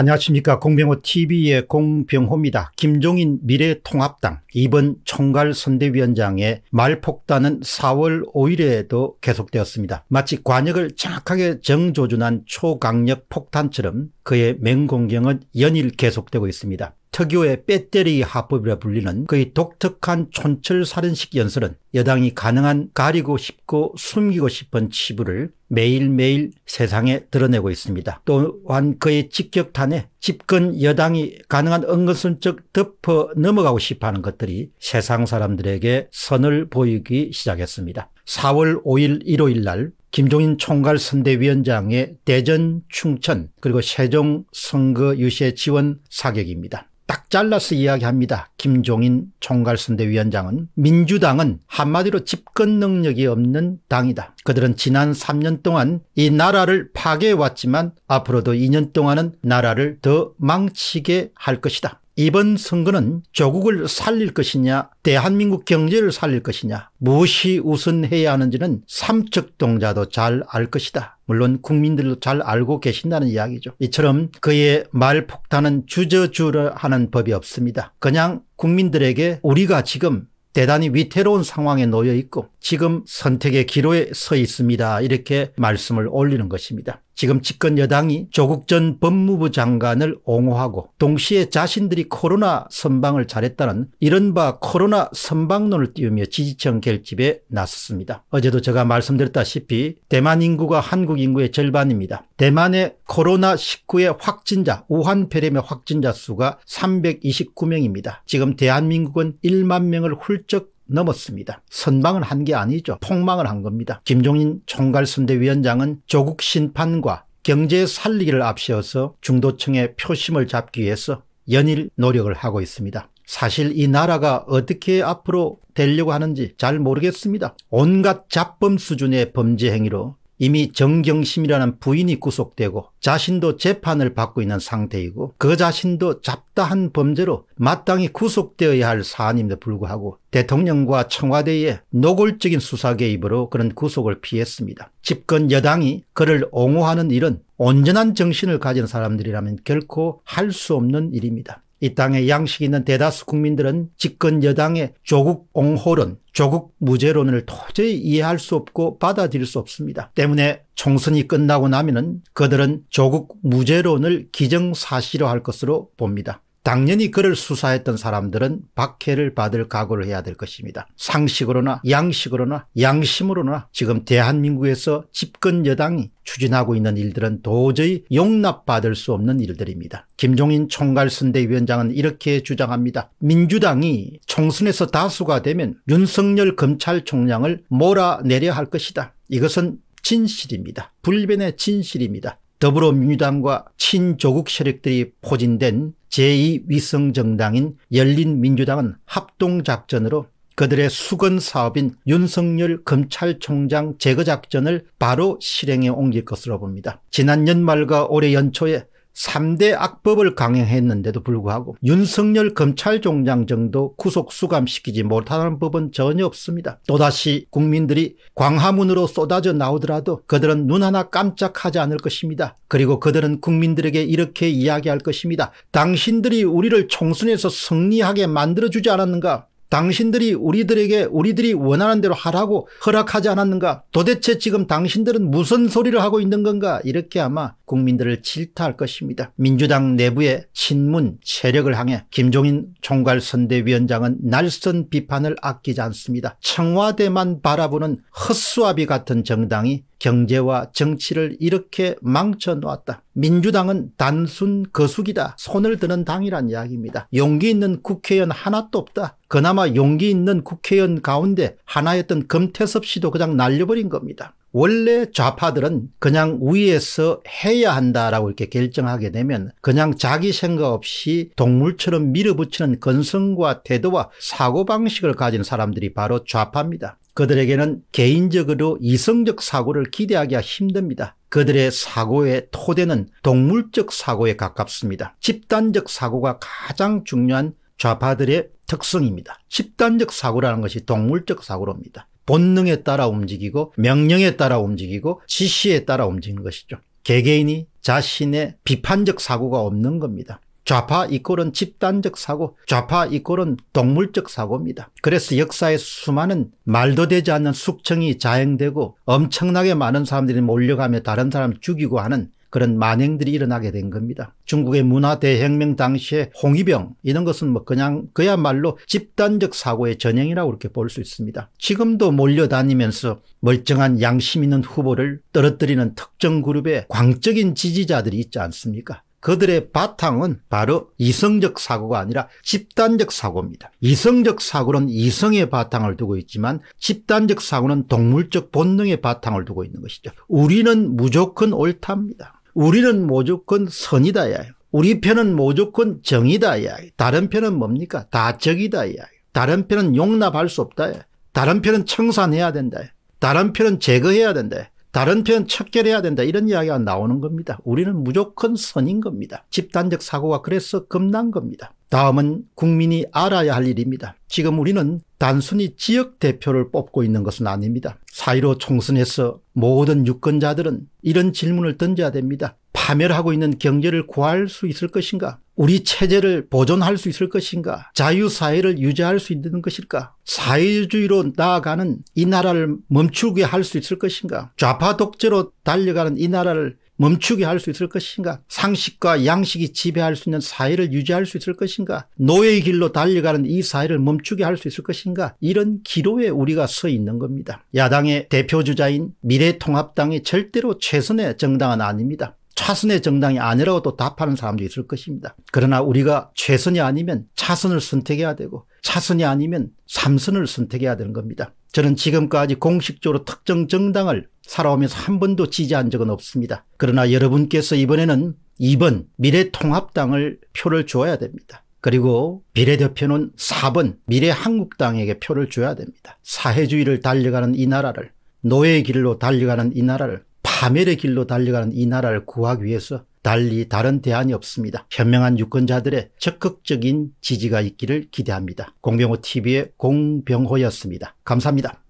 안녕하십니까 공병호TV의 공병호입니다. 김종인 미래통합당 이번 총괄선대위원장의 말폭탄은 4월 5일에도 계속되었습니다. 마치 관역을 정확하게 정조준한 초강력 폭탄처럼 그의 맹공경은 연일 계속되고 있습니다. 특유의 빼때리 화법이라 불리는 그의 독특한 촌철살인식 연설은 여당이 가능한 가리고 싶고 숨기고 싶은 치부를 매일매일 세상에 드러내고 있습니다. 또한 그의 직격탄에 집권 여당이 가능한 은근슬쩍 덮어 넘어가고 싶어하는 것들이 세상 사람들에게 선을 보이기 시작했습니다. 4월 5일 일요일 날 김종인 총괄 선대위원장의 대전 충천 그리고 세종 선거 유세 지원 사격입니다. 딱 잘라서 이야기합니다. 김종인 총괄선대위원장은 민주당은 한마디로 집권 능력이 없는 당이다. 그들은 지난 3년 동안 이 나라를 파괴해왔지만 앞으로도 2년 동안은 나라를 더 망치게 할 것이다. 이번 선거는 조국을 살릴 것이냐 대한민국 경제를 살릴 것이냐 무엇이 우선해야 하는지는 삼척동자도 잘 알 것이다. 물론 국민들도 잘 알고 계신다는 이야기죠. 이처럼 그의 말폭탄은 주저주라 하는 법이 없습니다. 그냥 국민들에게 우리가 지금 대단히 위태로운 상황에 놓여 있고 지금 선택의 기로에 서 있습니다. 이렇게 말씀을 올리는 것입니다. 지금 집권 여당이 조국 전 법무부 장관을 옹호하고 동시에 자신들이 코로나 선방을 잘했다는 이른바 코로나 선방론을 띄우며 지지층 결집에 나섰습니다. 어제도 제가 말씀드렸다시피 대만 인구가 한국 인구의 절반입니다. 대만의 코로나19의 확진자 우한 폐렴의 확진자 수가 329명입니다. 지금 대한민국은 1만 명을 훌쩍 넘었습니다. 선방을 한 게 아니죠. 폭망을 한 겁니다. 김종인 총괄선대위원장은 조국 심판과 경제 살리기를 앞세워서 중도층의 표심을 잡기 위해서 연일 노력을 하고 있습니다. 사실 이 나라가 어떻게 앞으로 되려고 하는지 잘 모르겠습니다. 온갖 잡범 수준의 범죄 행위로 이미 정경심이라는 부인이 구속되고 자신도 재판을 받고 있는 상태이고 그 자신도 잡다한 범죄로 마땅히 구속되어야 할 사안임에도 불구하고 대통령과 청와대의 노골적인 수사 개입으로 그런 구속을 피했습니다. 집권 여당이 그를 옹호하는 일은 온전한 정신을 가진 사람들이라면 결코 할 수 없는 일입니다. 이 땅의 양식 있는 대다수 국민들은 집권 여당의 조국 옹호론, 조국 무죄론을 도저히 이해할 수 없고 받아들일 수 없습니다. 때문에 총선이 끝나고 나면은 그들은 조국 무죄론을 기정사실화할 것으로 봅니다. 당연히 그를 수사했던 사람들은 박해를 받을 각오를 해야 될 것입니다. 상식으로나 양식으로나 양심으로나 지금 대한민국에서 집권 여당이 추진하고 있는 일들은 도저히 용납받을 수 없는 일들입니다. 김종인 총괄선대위원장은 이렇게 주장합니다. 민주당이 총선에서 다수가 되면 윤석열 검찰총장을 몰아내려 할 것이다. 이것은 진실입니다. 불변의 진실입니다. 더불어민주당과 친조국 세력들이 포진된 제2위성정당인 열린민주당은 합동작전으로 그들의 수건 사업인 윤석열 검찰총장 제거작전을 바로 실행에 옮길 것으로 봅니다. 지난 연말과 올해 연초에 3대 악법을 강행했는데도 불구하고 윤석열 검찰총장 정도 구속 수감시키지 못하는 법은 전혀 없습니다. 또다시 국민들이 광화문으로 쏟아져 나오더라도 그들은 눈 하나 깜짝하지 않을 것입니다. 그리고 그들은 국민들에게 이렇게 이야기할 것입니다. 당신들이 우리를 총선에서 승리하게 만들어주지 않았는가? 당신들이 우리들에게 우리들이 원하는 대로 하라고 허락하지 않았는가 도대체 지금 당신들은 무슨 소리를 하고 있는 건가 이렇게 아마 국민들을 질타할 것입니다. 민주당 내부의 친문 세력을 향해 김종인 총괄선대위원장은 날선 비판을 아끼지 않습니다. 청와대만 바라보는 헛수아비 같은 정당이 경제와 정치를 이렇게 망쳐놓았다. 민주당은 단순 거수기다. 손을 드는 당이란 이야기입니다. 용기 있는 국회의원 하나도 없다. 그나마 용기 있는 국회의원 가운데 하나였던 금태섭 씨도 그냥 날려버린 겁니다. 원래 좌파들은 그냥 위에서 해야 한다라고 이렇게 결정하게 되면 그냥 자기 생각 없이 동물처럼 밀어붙이는 건성과 태도와 사고방식을 가진 사람들이 바로 좌파입니다. 그들에게는 개인적으로 이성적 사고를 기대하기가 힘듭니다. 그들의 사고의 토대는 동물적 사고에 가깝습니다. 집단적 사고가 가장 중요한 좌파들의 특성입니다. 집단적 사고라는 것이 동물적 사고로입니다. 본능에 따라 움직이고 명령에 따라 움직이고 지시에 따라 움직이는 것이죠. 개개인이 자신의 비판적 사고가 없는 겁니다. 좌파 이꼴은 집단적 사고 좌파 이꼴은 동물적 사고입니다. 그래서 역사의 수많은 말도 되지 않는 숙청이 자행되고 엄청나게 많은 사람들이 몰려가며 다른 사람 죽이고 하는 그런 만행들이 일어나게 된 겁니다. 중국의 문화대혁명 당시에 홍위병 이런 것은 뭐 그냥 그야말로 집단적 사고의 전형이라고 이렇게 볼 수 있습니다. 지금도 몰려다니면서 멀쩡한 양심 있는 후보를 떨어뜨리는 특정 그룹의 광적인 지지자들이 있지 않습니까? 그들의 바탕은 바로 이성적 사고가 아니라 집단적 사고입니다. 이성적 사고는 이성의 바탕을 두고 있지만 집단적 사고는 동물적 본능의 바탕을 두고 있는 것이죠. 우리는 무조건 옳답니다. 우리는 무조건 선이다야. 우리 편은 무조건 정이다야. 다른 편은 뭡니까? 다 적이다야. 다른 편은 용납할 수 없다. 다른 편은 청산해야 된다. 다른 편은 제거해야 된다. 다른 편현 척결해야 된다 이런 이야기가 나오는 겁니다. 우리는 무조건 선인 겁니다. 집단적 사고가 그래서 겁난 겁니다. 다음은 국민이 알아야 할 일입니다. 지금 우리는 단순히 지역 대표를 뽑고 있는 것은 아닙니다. 사이로 총선에서 모든 유권자들은 이런 질문을 던져야 됩니다. 파멸하고 있는 경제를 구할 수 있을 것인가? 우리 체제를 보존할 수 있을 것인가? 자유사회를 유지할 수 있는 것일까? 사회주의로 나아가는 이 나라를 멈추게 할 수 있을 것인가? 좌파 독재로 달려가는 이 나라를 멈추게 할 수 있을 것인가? 상식과 양식이 지배할 수 있는 사회를 유지할 수 있을 것인가? 노예의 길로 달려가는 이 사회를 멈추게 할 수 있을 것인가? 이런 기로에 우리가 서 있는 겁니다. 야당의 대표주자인 미래통합당이 절대로 최선의 정당은 아닙니다. 차선의 정당이 아니라고 또 답하는 사람도 있을 것입니다. 그러나 우리가 최선이 아니면 차선을 선택해야 되고 차선이 아니면 삼선을 선택해야 되는 겁니다. 저는 지금까지 공식적으로 특정 정당을 살아오면서 한 번도 지지한 적은 없습니다. 그러나 여러분께서 이번에는 2번 미래통합당을 표를 줘야 됩니다. 그리고 비례대표는 4번 미래한국당에게 표를 줘야 됩니다. 사회주의를 달려가는 이 나라를 노예의 길로 달려가는 이 나라를 파멸의 길로 달려가는 이 나라를 구하기 위해서 달리 다른 대안이 없습니다. 현명한 유권자들의 적극적인 지지가 있기를 기대합니다. 공병호TV의 공병호였습니다. 감사합니다.